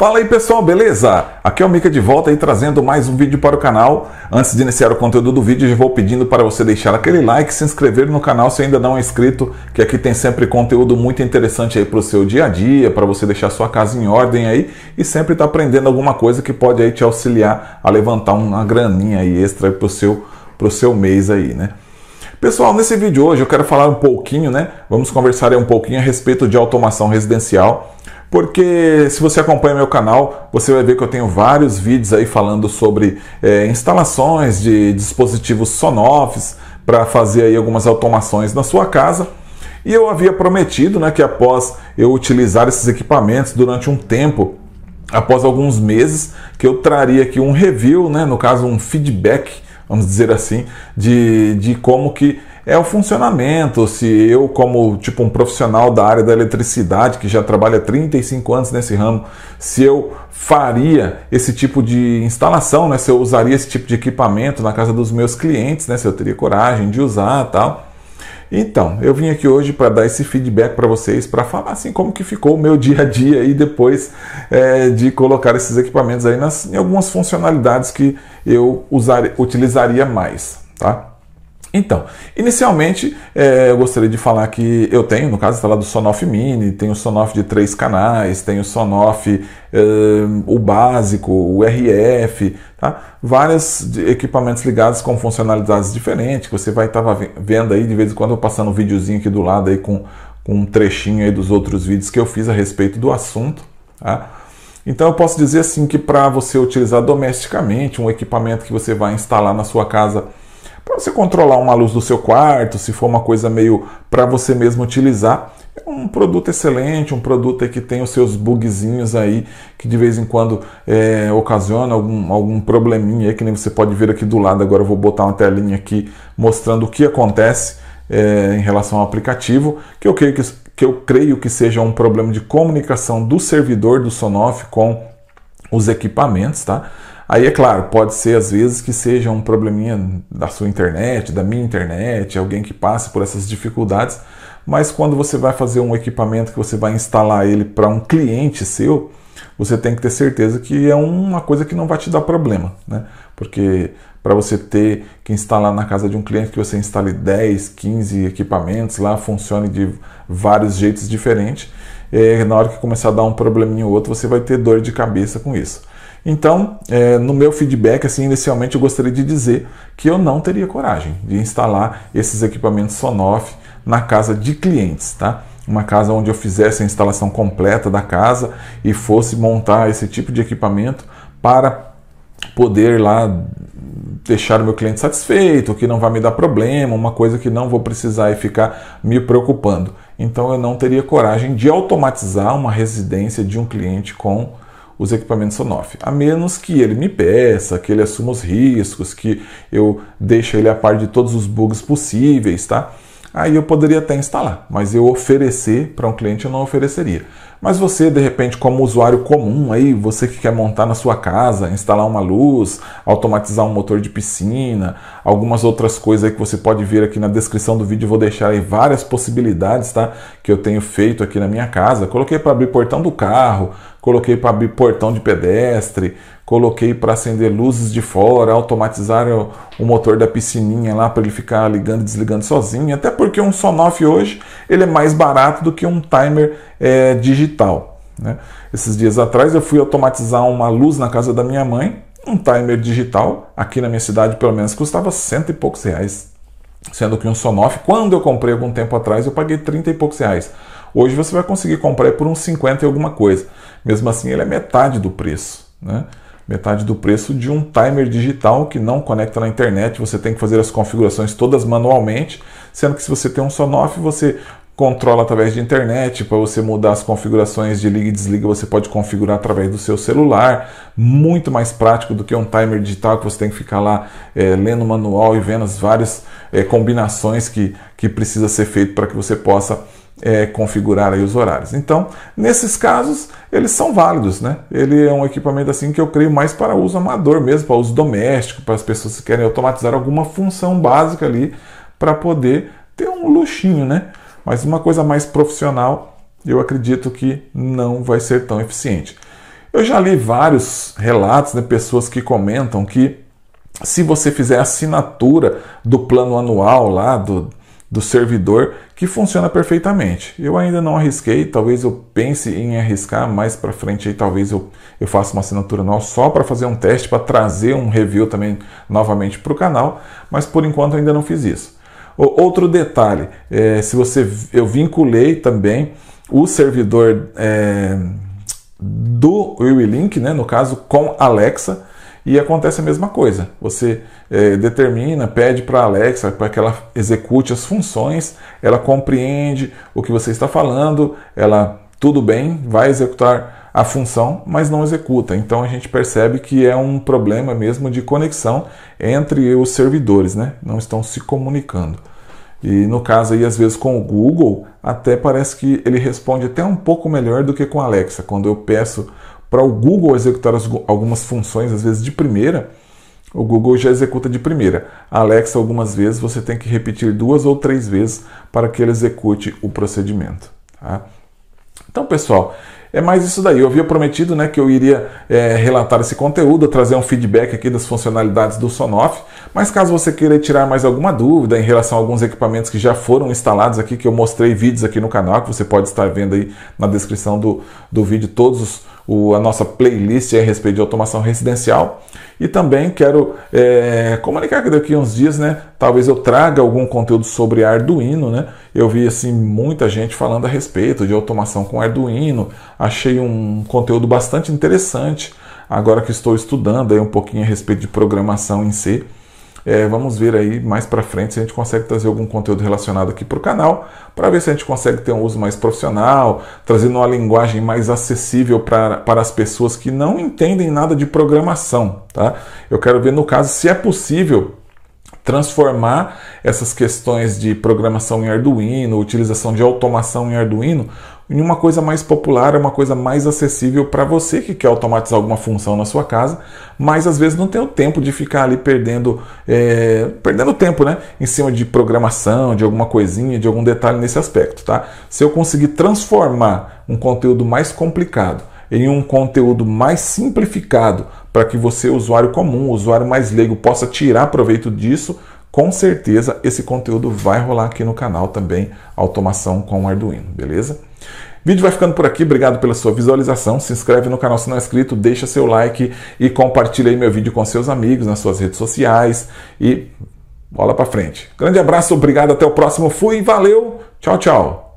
Fala aí pessoal, beleza? Aqui é o Mika de volta e trazendo mais um vídeo para o canal. Antes de iniciar o conteúdo do vídeo, já vou pedindo para você deixar aquele like, se inscrever no canal se ainda não é inscrito, que aqui tem sempre conteúdo muito interessante aí para o seu dia a dia, para você deixar sua casa em ordem aí e sempre estar tá aprendendo alguma coisa que pode aí te auxiliar a levantar uma graninha aí extra para o seu, seu mês aí, né? Pessoal, nesse vídeo hoje eu quero falar um pouquinho, né? Vamos conversar um pouquinho a respeito de automação residencial, porque se você acompanha meu canal, você vai ver que eu tenho vários vídeos aí falando sobre é, instalações de dispositivos Sonoffs para fazer aí algumas automações na sua casa. E eu havia prometido, né, que após eu utilizar esses equipamentos durante um tempo, após alguns meses, que eu traria aqui um review, né, no caso um feedback vamos dizer assim, de, de como que é o funcionamento, se eu como tipo um profissional da área da eletricidade que já trabalha 35 anos nesse ramo, se eu faria esse tipo de instalação, né, se eu usaria esse tipo de equipamento na casa dos meus clientes, né, se eu teria coragem de usar, tal. Então, eu vim aqui hoje para dar esse feedback para vocês, para falar assim como que ficou o meu dia a dia e depois é, de colocar esses equipamentos aí nas, em algumas funcionalidades que eu usar, utilizaria mais, tá? Então, inicialmente é, eu gostaria de falar que eu tenho, no caso, instalado o Sonoff Mini, tenho o Sonoff de três canais, tenho o Sonoff, é, o básico, o RF, tá? vários equipamentos ligados com funcionalidades diferentes, que você vai estar tá vendo aí de vez em quando eu passando um videozinho aqui do lado aí com, com um trechinho aí dos outros vídeos que eu fiz a respeito do assunto. Tá? Então eu posso dizer assim que para você utilizar domesticamente um equipamento que você vai instalar na sua casa para você controlar uma luz do seu quarto, se for uma coisa meio para você mesmo utilizar. É um produto excelente, um produto que tem os seus bugzinhos aí, que de vez em quando é, ocasiona algum, algum probleminha aí, que nem você pode ver aqui do lado. Agora eu vou botar uma telinha aqui mostrando o que acontece é, em relação ao aplicativo, que eu, creio que, que eu creio que seja um problema de comunicação do servidor do Sonoff com os equipamentos, tá? Aí é claro, pode ser às vezes que seja um probleminha da sua internet, da minha internet, alguém que passe por essas dificuldades, mas quando você vai fazer um equipamento que você vai instalar ele para um cliente seu, você tem que ter certeza que é uma coisa que não vai te dar problema, né? Porque para você ter que instalar na casa de um cliente que você instale 10, 15 equipamentos lá, funcione de vários jeitos diferentes, eh, na hora que começar a dar um probleminha ou outro, você vai ter dor de cabeça com isso. Então, é, no meu feedback, assim, inicialmente eu gostaria de dizer que eu não teria coragem de instalar esses equipamentos Sonoff na casa de clientes, tá? Uma casa onde eu fizesse a instalação completa da casa e fosse montar esse tipo de equipamento para poder lá deixar o meu cliente satisfeito, que não vai me dar problema, uma coisa que não vou precisar e ficar me preocupando. Então eu não teria coragem de automatizar uma residência de um cliente com os equipamentos Sonoff, a menos que ele me peça, que ele assuma os riscos, que eu deixe ele a par de todos os bugs possíveis, tá? Aí eu poderia até instalar, mas eu oferecer para um cliente eu não ofereceria. Mas você, de repente, como usuário comum aí, você que quer montar na sua casa, instalar uma luz, automatizar um motor de piscina, algumas outras coisas aí que você pode ver aqui na descrição do vídeo, eu vou deixar aí várias possibilidades, tá? Que eu tenho feito aqui na minha casa. Coloquei para abrir portão do carro, coloquei para abrir portão de pedestre, coloquei para acender luzes de fora, automatizar o, motor da piscininha lá para ele ficar ligando e desligando sozinho, até porque um Sonoff hoje ele é mais barato do que um timer é, digital digital. Né? Esses dias atrás eu fui automatizar uma luz na casa da minha mãe, um timer digital, aqui na minha cidade pelo menos custava cento e poucos reais. Sendo que um Sonoff, quando eu comprei algum tempo atrás, eu paguei trinta e poucos reais. Hoje você vai conseguir comprar por uns 50 e alguma coisa. Mesmo assim, ele é metade do preço. Né? metade do preço de um timer digital que não conecta na internet. Você tem que fazer as configurações todas manualmente, sendo que se você tem um Sonoff, você controla através de internet, para você mudar as configurações de liga e desliga, você pode configurar através do seu celular, muito mais prático do que um timer digital que você tem que ficar lá é, lendo o manual e vendo as várias é, combinações que, que precisa ser feito para que você possa é, configurar aí os horários. Então, nesses casos, eles são válidos, né? Ele é um equipamento assim que eu creio mais para uso amador mesmo, para uso doméstico, para as pessoas que querem automatizar alguma função básica ali para poder ter um luxinho, né? Mas uma coisa mais profissional, eu acredito que não vai ser tão eficiente. Eu já li vários relatos de né, pessoas que comentam que se você fizer a assinatura do plano anual lá do, do servidor, que funciona perfeitamente. Eu ainda não arrisquei, talvez eu pense em arriscar mais para frente aí, talvez eu, eu faça uma assinatura anual só para fazer um teste, para trazer um review também novamente para o canal, mas por enquanto ainda não fiz isso. Outro detalhe, é, se você eu vinculei também o servidor é, do WeWeLink, né, no caso com Alexa, e acontece a mesma coisa. Você é, determina, pede para a Alexa para que ela execute as funções, ela compreende o que você está falando, ela tudo bem, vai executar a função, mas não executa. Então a gente percebe que é um problema mesmo de conexão entre os servidores, né? Não estão se comunicando. E no caso aí, às vezes com o Google, até parece que ele responde até um pouco melhor do que com a Alexa. Quando eu peço para o Google executar as, algumas funções, às vezes de primeira, o Google já executa de primeira. A Alexa, algumas vezes, você tem que repetir duas ou três vezes para que ele execute o procedimento. Tá? Então, pessoal, é mais isso daí. Eu havia prometido né, que eu iria é, relatar esse conteúdo, trazer um feedback aqui das funcionalidades do Sonoff, mas caso você queira tirar mais alguma dúvida em relação a alguns equipamentos que já foram instalados aqui, que eu mostrei vídeos aqui no canal, que você pode estar vendo aí na descrição do, do vídeo todos os o, a nossa playlist a respeito de automação residencial. E também quero é, comunicar que daqui a uns dias, né, talvez eu traga algum conteúdo sobre Arduino, né? Eu vi assim muita gente falando a respeito de automação com Arduino, achei um conteúdo bastante interessante. Agora que estou estudando aí um pouquinho a respeito de programação em si, é, vamos ver aí mais para frente se a gente consegue trazer algum conteúdo relacionado aqui para o canal, para ver se a gente consegue ter um uso mais profissional, trazendo uma linguagem mais acessível pra, para as pessoas que não entendem nada de programação. Tá? Eu quero ver, no caso, se é possível transformar essas questões de programação em Arduino, utilização de automação em Arduino, em uma coisa mais popular, é uma coisa mais acessível para você que quer automatizar alguma função na sua casa, mas às vezes não tem o tempo de ficar ali perdendo, é, perdendo tempo, né? Em cima de programação, de alguma coisinha, de algum detalhe nesse aspecto, tá? Se eu conseguir transformar um conteúdo mais complicado em um conteúdo mais simplificado para que você, usuário comum, usuário mais leigo, possa tirar proveito disso, com certeza esse conteúdo vai rolar aqui no canal também, automação com Arduino, beleza? O vídeo vai ficando por aqui, obrigado pela sua visualização. Se inscreve no canal se não é inscrito, deixa seu like e compartilha aí meu vídeo com seus amigos nas suas redes sociais e bola para frente. Grande abraço, obrigado, até o próximo. Fui, valeu. Tchau, tchau.